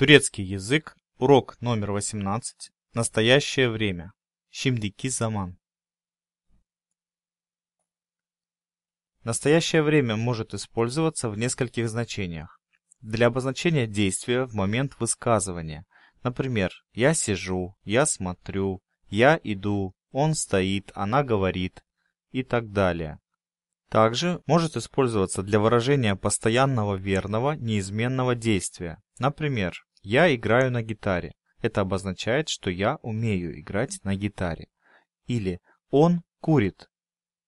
Турецкий язык. Урок номер 18. Настоящее время. Şimdiki zaman. Настоящее время может использоваться в нескольких значениях. Для обозначения действия в момент высказывания. Например, я сижу, я смотрю, я иду, он стоит, она говорит и так далее. Также может использоваться для выражения постоянного верного неизменного действия. Например, я играю на гитаре. Это обозначает, что я умею играть на гитаре. Или он курит.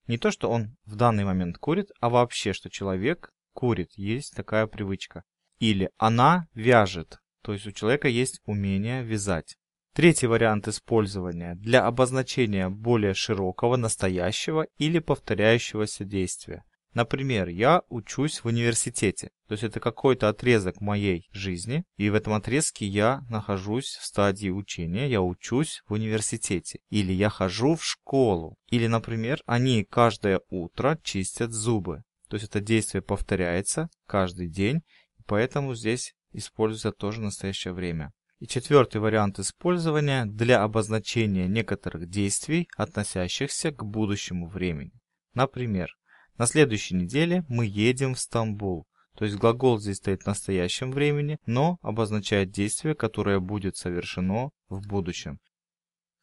Не то, что он в данный момент курит, а вообще, что человек курит. Есть такая привычка. Или она вяжет. То есть у человека есть умение вязать. Третий вариант использования для обозначения более широкого, настоящего или повторяющегося действия. Например, я учусь в университете, то есть это какой-то отрезок моей жизни, и в этом отрезке я нахожусь в стадии учения, я учусь в университете, или я хожу в школу, или, например, они каждое утро чистят зубы. То есть это действие повторяется каждый день, поэтому здесь используется тоже настоящее время. И четвертый вариант использования для обозначения некоторых действий, относящихся к будущему времени. Например, на следующей неделе мы едем в Стамбул. То есть глагол здесь стоит в настоящем времени, но обозначает действие, которое будет совершено в будущем.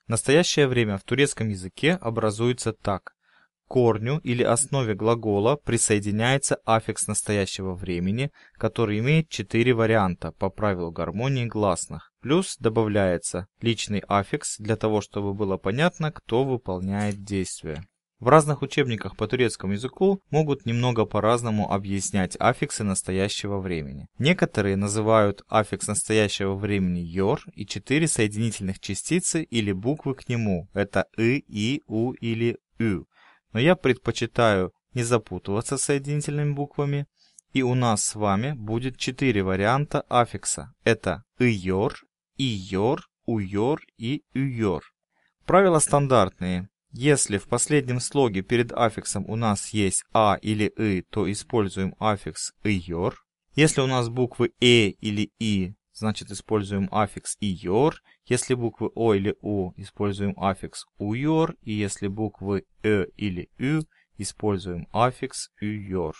Настоящее время в турецком языке образуется так. К корню или основе глагола присоединяется аффикс настоящего времени, который имеет четыре варианта по правилу гармонии гласных. Плюс добавляется личный аффикс для того, чтобы было понятно, кто выполняет действие. В разных учебниках по турецкому языку могут немного по-разному объяснять аффиксы настоящего времени. Некоторые называют аффикс настоящего времени «йор» и четыре соединительных частицы или буквы к нему. Это «ы», «и», «у» или «ю». Но я предпочитаю не запутываться с соединительными буквами. И у нас с вами будет четыре варианта аффикса. Это «йор», ийор, «уйор» и «юйор». Правила стандартные. Если в последнем слоге перед аффиксом у нас есть «а» или «и», то используем аффикс «иор». Если у нас буквы «э» или «и», значит используем аффикс «иор». Если буквы «о» или «у», используем аффикс «уйор». И если буквы «э» или «ю», используем аффикс «уйор».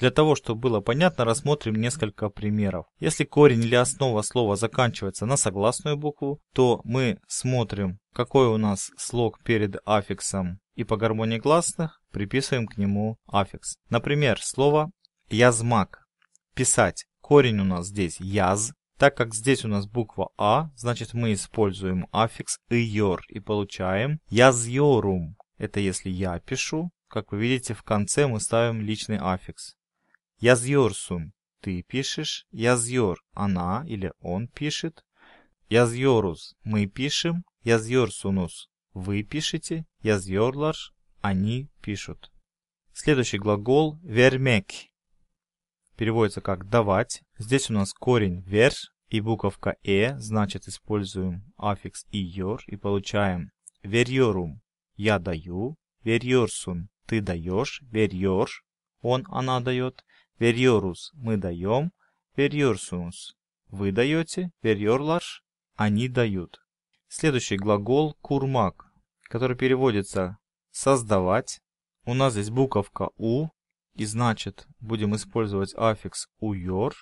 Для того, чтобы было понятно, рассмотрим несколько примеров. Если корень или основа слова заканчивается на согласную букву, то мы смотрим, какой у нас слог перед аффиксом и по гармонии гласных приписываем к нему аффикс. Например, слово «язмак» – «писать». Корень у нас здесь «яз». Так как здесь у нас буква «а», значит мы используем аффикс «иор» и получаем «язьорум». Это если я пишу, как вы видите, в конце мы ставим личный аффикс. Yazıyorsun. Ты пишешь. Yazıyor. Она или он пишет. Yazıyoruz. Мы пишем. Yazıyorsunuz. Вы пишете. Yazıyorlar. Они пишут. Следующий глагол вермек переводится как давать. Здесь у нас корень вер и буковка e, значит используем аффикс iyor и получаем veriorum я даю, veriyorsun ты даешь, veriyor он она дает, Верьорус мы даем, верьорсунс вы даете, верьорлаш они дают. Следующий глагол курмак, который переводится создавать. У нас здесь буковка у и значит будем использовать аффикс уйор.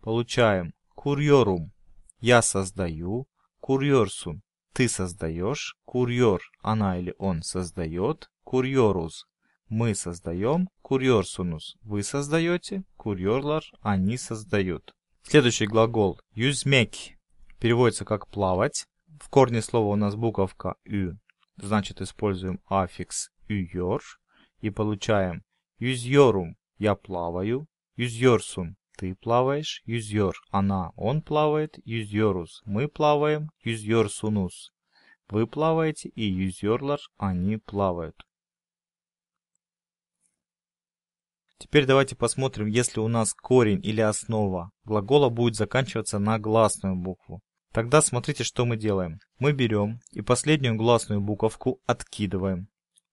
Получаем курьорум я создаю, курьорсун ты создаешь, курьор она или он создает, курьорус мы создаем, kuruyorsunuz. Вы создаете, курьерлар, они создают. Следующий глагол yüzmek переводится как плавать. В корне слова у нас буковка ю, значит используем аффикс üyor и получаем yüzüyorum я плаваю, yüzüyorsun ты плаваешь, yüzüyor она, он плавает, yüzüyoruz мы плаваем, yüzüyorsunuz вы плаваете и yüzüyorlar они плавают. Теперь давайте посмотрим, если у нас корень или основа глагола будет заканчиваться на гласную букву. Тогда смотрите, что мы делаем. Мы берем и последнюю гласную буковку откидываем.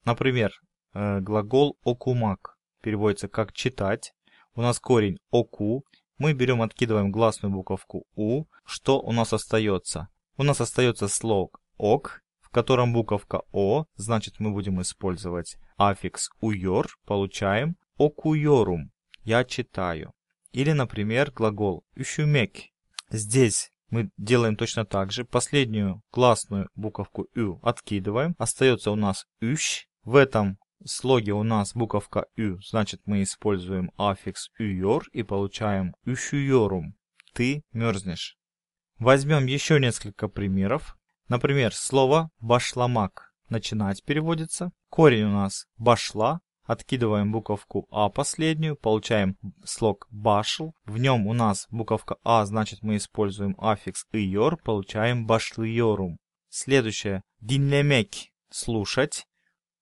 Например, э, глагол окумак переводится как читать. У нас корень оку. Мы берем, откидываем гласную буковку у. Что у нас остается? У нас остается слог ок, в котором буковка о, значит мы будем использовать аффикс уйор, получаем окуйорум – я читаю. Или, например, глагол ющумек – здесь мы делаем точно так же. Последнюю гласную буковку «ю» откидываем. Остается у нас «ющ». В этом слоге у нас буковка «ю», значит мы используем аффикс «юйор» и получаем «ющуйорум» – «ты мерзнешь». Возьмем еще несколько примеров. Например, слово «башламак» – «начинать» переводится. Корень у нас «башла», Откидываем буковку А последнюю, получаем слог башл. В нем у нас буковка А, значит мы используем аффикс «иор», получаем башлыорум. Следующее динлемек – слушать.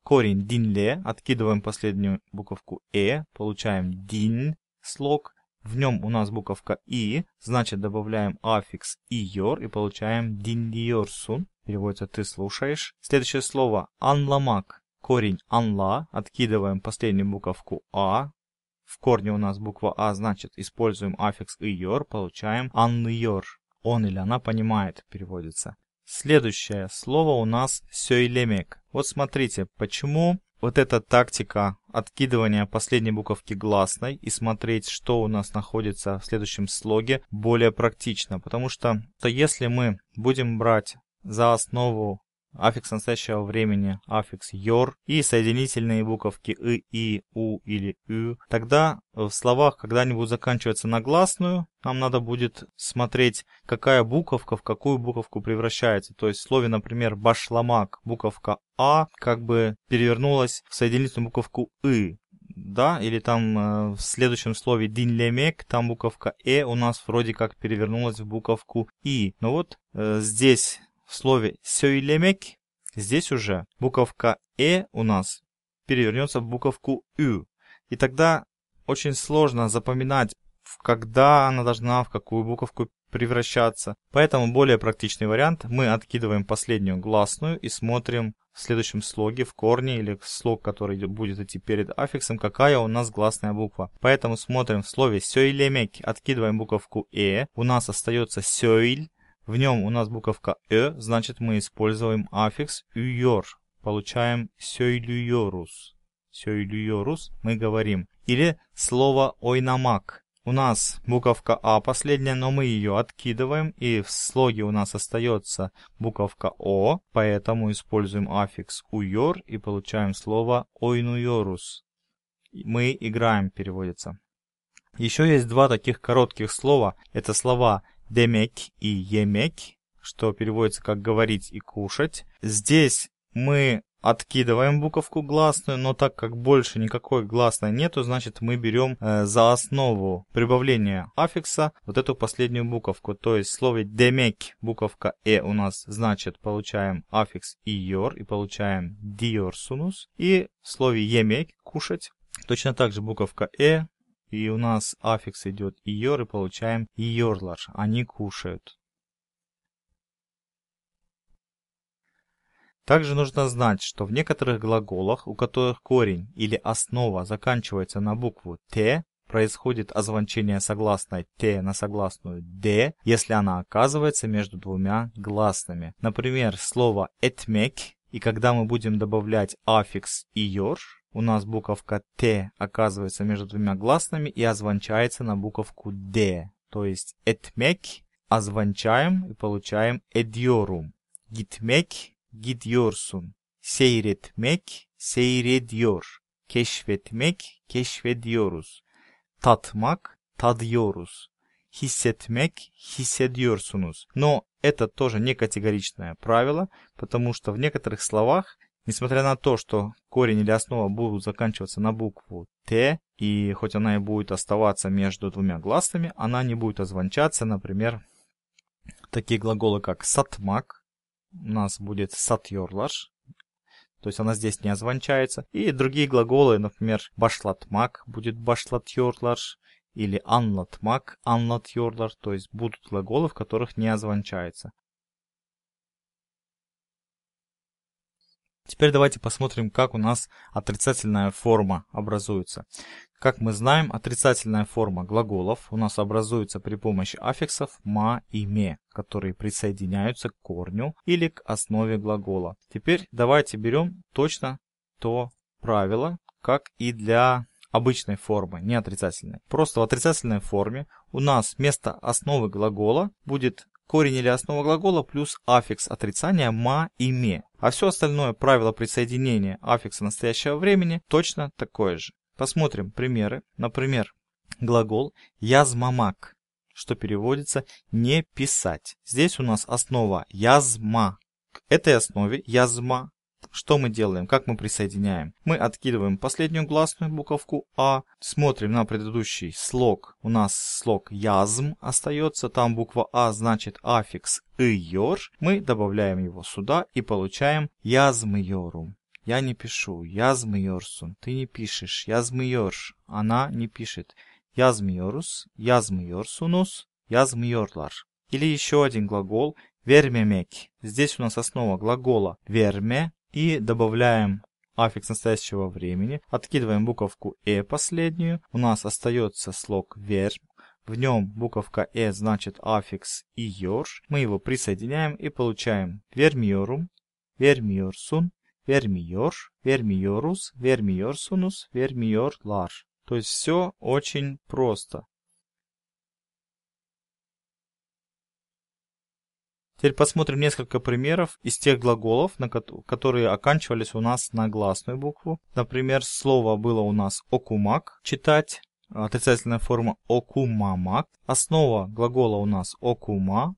Корень динле, откидываем последнюю буковку «э», получаем дин слог. В нем у нас буковка «и», значит добавляем аффикс «иор» и получаем динлиорсун. Переводится «ты слушаешь». Следующее слово «анламак» корень анла, откидываем последнюю буковку а, в корне у нас буква а, значит используем аффикс иор, получаем анлиор. Он или она понимает, переводится. Следующее слово у нас сёйлемек. Вот смотрите, почему вот эта тактика откидывания последней буковки гласной и смотреть, что у нас находится в следующем слоге, более практична Потому что то если мы будем брать за основу аффикс настоящего времени, аффикс «your» и соединительные буковки «и», «и», «у» или «ю». Тогда в словах когда-нибудь заканчивается на гласную, нам надо будет смотреть, какая буковка в какую буковку превращается. То есть в слове, например, «башламак» буковка «а» как бы перевернулась в соединительную буковку «и» да, или там э, в следующем слове динлемек, там буковка э у нас вроде как перевернулась в буковку и. Но ну вот э, здесь в слове сёйлемек здесь уже буковка «э» у нас перевернется в буковку «ю». И тогда очень сложно запоминать, когда она должна в какую буковку превращаться. Поэтому более практичный вариант. Мы откидываем последнюю гласную и смотрим в следующем слоге, в корне или в слог, который будет идти перед аффиксом, какая у нас гласная буква. Поэтому смотрим в слове «сёйлемек», откидываем буковку «э», у нас остается «сёйль», в нем у нас буковка «э», значит мы используем аффикс «юйор». Получаем «сёйлюйорус». «Сёйлюйорус» мы говорим. Или слово «ойнамак». У нас буковка «а» последняя, но мы ее откидываем, и в слоге у нас остается буковка «о», поэтому используем аффикс «уйор» и получаем слово «ойнуйорус». «Мы играем» переводится. Еще есть два таких коротких слова. Это слова демек и емек, что переводится как говорить и кушать. Здесь мы откидываем буковку гласную, но так как больше никакой гласной нету, значит мы берем э, за основу прибавления аффикса вот эту последнюю буковку. То есть в слове демек буковка э у нас значит получаем аффикс иор и получаем диорсунус. И в слове емек кушать Точно так же буковка «э» и у нас аффикс идет «иор» и получаем «иорлар», они кушают. Также нужно знать, что в некоторых глаголах, у которых корень или основа заканчивается на букву «т», происходит озвончение согласной «т» на согласную «д», если она оказывается между двумя гласными. Например, слово «этмек», и когда мы будем добавлять аффикс «иор», у нас буковка «Т» оказывается между двумя гласными и озвончается на буковку «Д». То есть «этмек» озвончаем и получаем «эдьорум». «Гитмек» – «гидьорсун». «Сейретмек» – «сейредьор». «Keşfetmek» – «keşfediyoruz». «Татмак» – «тадьорус». «Хиссетмек» – «хиссediyorsunuz». Но это тоже не категоричное правило, потому что в некоторых словах Несмотря на то, что корень или основа будут заканчиваться на букву «Т», и хоть она и будет оставаться между двумя гласными, она не будет озвончаться, например, такие глаголы, как «сатмак», у нас будет «сатьорлаш», то есть она здесь не озвончается, и другие глаголы, например, «башлатмак» будет «башлатьорлаш», или «анлатмак», «анлатьорлаш», то есть будут глаголы, в которых не озвончается. Теперь давайте посмотрим, как у нас отрицательная форма образуется. Как мы знаем, отрицательная форма глаголов у нас образуется при помощи аффиксов «ма» и «ме», которые присоединяются к корню или к основе глагола. Теперь давайте берем точно то правило, как и для обычной формы, не отрицательной. Просто в отрицательной форме у нас вместо основы глагола будет корень или основа глагола плюс аффикс отрицания «ма» и «ме». А все остальное правило присоединения аффикса настоящего времени точно такое же. Посмотрим примеры. Например, глагол «язмамак», что переводится «не писать». Здесь у нас основа «язма». К этой основе «язма» Что мы делаем? Как мы присоединяем? Мы откидываем последнюю гласную буковку А, смотрим на предыдущий слог. У нас слог язм остается, там буква А значит аффикс «йор». Мы добавляем его сюда и получаем язм Я не пишу, язм Ты не пишешь, язм Она не пишет. Язм-йорус, язм Или еще один глагол вермемеки. Здесь у нас основа глагола верме, и добавляем аффикс настоящего времени, откидываем буковку «э» последнюю, у нас остается слог «вер», в нем буковка «э» значит аффикс «иор», мы его присоединяем и получаем «вермиорум», «вермиорсун», «вермиор», «вермиорус», «вермиорсунус», «вермиорлар». То есть все очень просто. Теперь посмотрим несколько примеров из тех глаголов, на которые оканчивались у нас на гласную букву. Например, слово было у нас «окумак» – читать, отрицательная форма «окумамак». Основа глагола у нас «окума».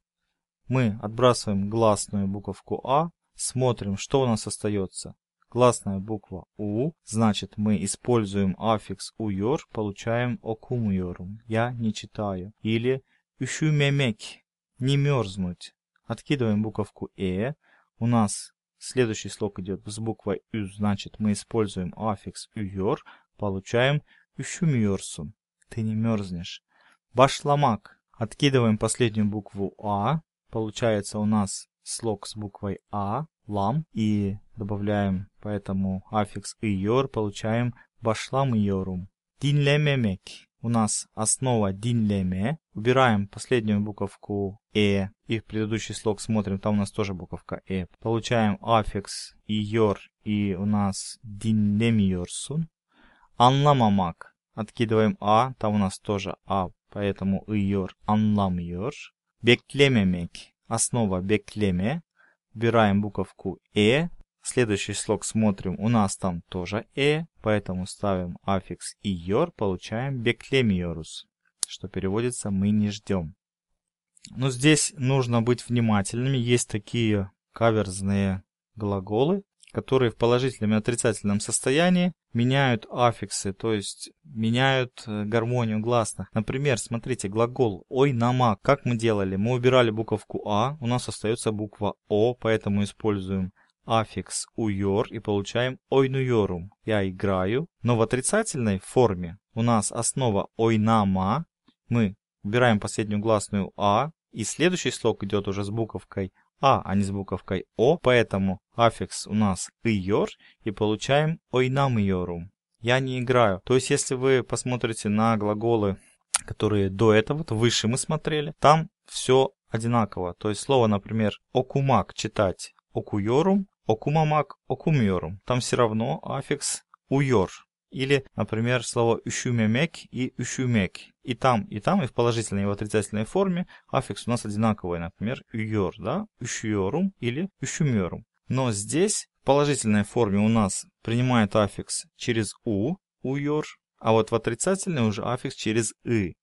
Мы отбрасываем гласную буковку «а», смотрим, что у нас остается. Гласная буква «у», значит мы используем аффикс «уйор», получаем «окумуйорум», «я не читаю». Или «ющумемек», «не мерзнуть». Откидываем буковку «э». У нас следующий слог идет с буквой «ю», значит мы используем аффикс юр, Получаем «ющумьорсун». Ты не мерзнешь. Башламак. Откидываем последнюю букву «а». Получается у нас слог с буквой «а», «лам». И добавляем поэтому аффикс «йор», получаем «башлам йорум». Динлемемек у нас основа динлеме. Убираем последнюю буковку э и в предыдущий слог смотрим, там у нас тоже буковка э. Получаем аффикс иор и у нас динлемиорсун. Анламамак. Откидываем а, там у нас тоже а, поэтому иор анламиор. Беклемемек. Основа беклеме. Убираем буковку э Следующий слог смотрим, у нас там тоже «э», поэтому ставим аффикс «иор», получаем «беклемиорус», что переводится «мы не ждем». Но здесь нужно быть внимательными, есть такие каверзные глаголы, которые в положительном и отрицательном состоянии меняют аффиксы, то есть меняют э, гармонию гласных. Например, смотрите, глагол «ой нама». Как мы делали? Мы убирали буковку «а», у нас остается буква «о», поэтому используем аффикс «уйор» и получаем «ойнуйорум». Я играю, но в отрицательной форме у нас основа «ойнама». Мы убираем последнюю гласную «а», и следующий слог идет уже с буковкой «а», а не с буковкой «о», поэтому аффикс у нас «ыйор» и получаем «ойнамйорум». Я не играю. То есть, если вы посмотрите на глаголы, которые до этого, то выше мы смотрели, там все одинаково. То есть слово, например, окумак читать окуйорум, Окумамак окумьорум. Там все равно аффикс уйор. Или, например, слово «ющумемек» и «ющумек». И там, и там, и в положительной, и в отрицательной форме аффикс у нас одинаковый, например, «юйор», да, «ющуйорум» или «ющумерум». Но здесь в положительной форме у нас принимает аффикс через «у», «уйор», а вот в отрицательной уже аффикс через и.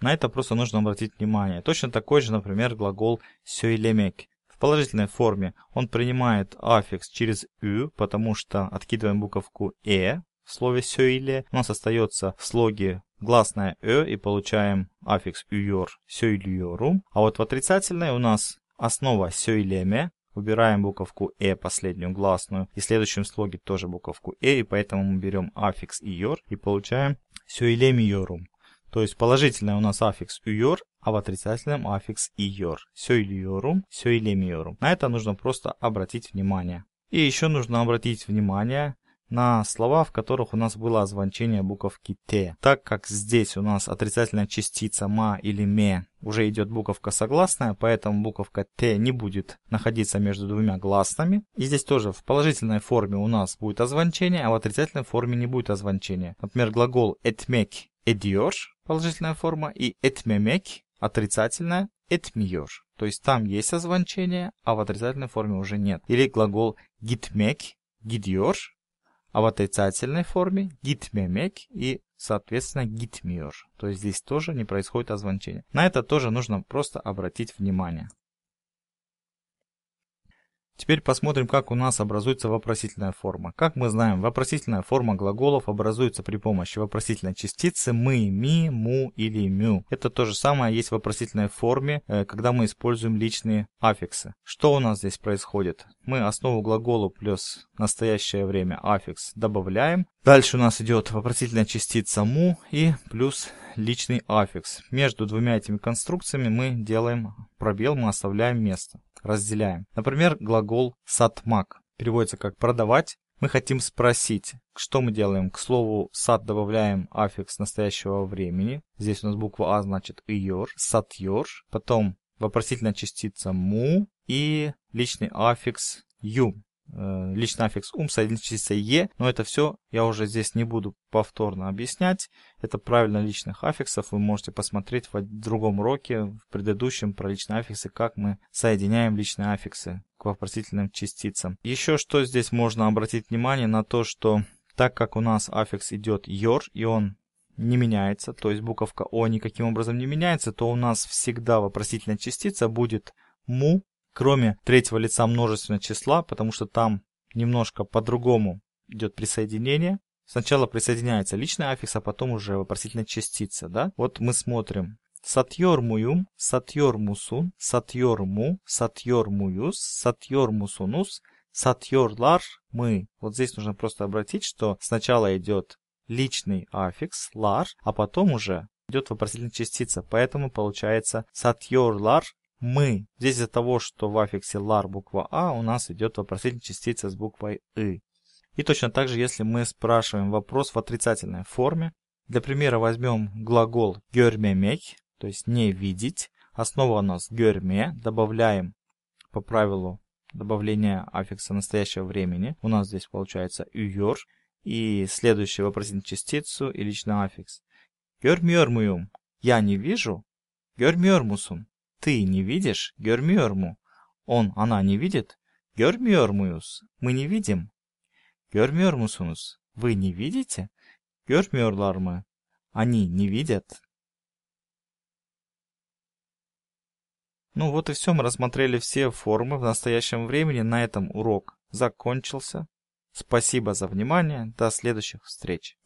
На это просто нужно обратить внимание. Точно такой же, например, глагол «сёйлемек». В положительной форме он принимает аффикс через «ю», потому что откидываем буковку «э» в слове «сёйле». У нас остается в слоге гласная «ё» и получаем аффикс «юйор» «сёйльёрум». А вот в отрицательной у нас основа «сёйлеме», Убираем буковку «э» последнюю гласную. И в следующем слоге тоже буковку «э», и поэтому мы берем аффикс «иор» и получаем «сюилемиорум». То есть положительный у нас аффикс «юр», а в отрицательном аффикс «иор» – «сёйлиорум», «сёйлемиорум». На это нужно просто обратить внимание. И еще нужно обратить внимание на слова, в которых у нас было озвончение буковки «т». Так как здесь у нас отрицательная частица «ма» или «ме» уже идет буковка согласная, поэтому буковка «т» не будет находиться между двумя гласными. И здесь тоже в положительной форме у нас будет озвончение, а в отрицательной форме не будет озвончения. Например, глагол «этмек» ediyor, положительная форма, и etmemek, отрицательная, etmiyor. То есть там есть озвончение а в отрицательной форме уже нет. Или глагол gitmek, gidiyor, а в отрицательной форме gitmemek и, соответственно, gitmiyor. То есть здесь тоже не происходит озвончение. На это тоже нужно просто обратить внимание. Теперь посмотрим, как у нас образуется вопросительная форма. Как мы знаем, вопросительная форма глаголов образуется при помощи вопросительной частицы мы, ми, му или мю. Это то же самое есть в вопросительной форме, э, когда мы используем личные аффиксы. Что у нас здесь происходит? Мы основу глагола плюс настоящее время аффикс добавляем. Дальше у нас идет вопросительная частица му и плюс личный аффикс. Между двумя этими конструкциями мы делаем пробел, мы оставляем место разделяем. Например, глагол «сатмак» переводится как «продавать». Мы хотим спросить, что мы делаем. К слову, сат добавляем аффикс настоящего времени. Здесь у нас буква А значит «иёр», «сатьёр». Потом вопросительная частица «му» и личный аффикс «ю». Э, личный аффикс ум, содержится е, но это все я уже здесь не буду повторно объяснять. Это правильно личных аффиксов, вы можете посмотреть в другом уроке, в предыдущем про личные аффиксы, как мы соединяем личные аффиксы к вопросительным частицам. Еще что здесь можно обратить внимание на то, что так как у нас аффикс идет your, и он не меняется, то есть буковка О никаким образом не меняется, то у нас всегда вопросительная частица будет му кроме третьего лица множественного числа, потому что там немножко по-другому идет присоединение. Сначала присоединяется личный аффикс, а потом уже вопросительная частица. Да? Вот мы смотрим. Сатьормуюм, сатьормусун, сатьорму, сатьормуюс, сатьормусунус, сатьорлар, мы. Вот здесь нужно просто обратить, что сначала идет личный аффикс лар, а потом уже идет вопросительная частица. Поэтому получается сатьорлар мы. Здесь из-за того, что в аффиксе лар буква а, у нас идет вопросительная частица с буквой и. И точно так же, если мы спрашиваем вопрос в отрицательной форме, для примера возьмем глагол görmemek, то есть не видеть. Основа у нас görme, добавляем по правилу добавления аффикса настоящего времени. У нас здесь получается юр, и следующую вопросительную частицу и личный аффикс. Görmüyor Я не вижу. Görmüyor ты не видишь Гермиорму? Он, она не видит? Гермиормуюс, мы не видим. Гермиормусунус, вы не видите? Гермиорлармы, они не видят. Ну вот и все, мы рассмотрели все формы в настоящем времени. На этом урок закончился. Спасибо за внимание. До следующих встреч.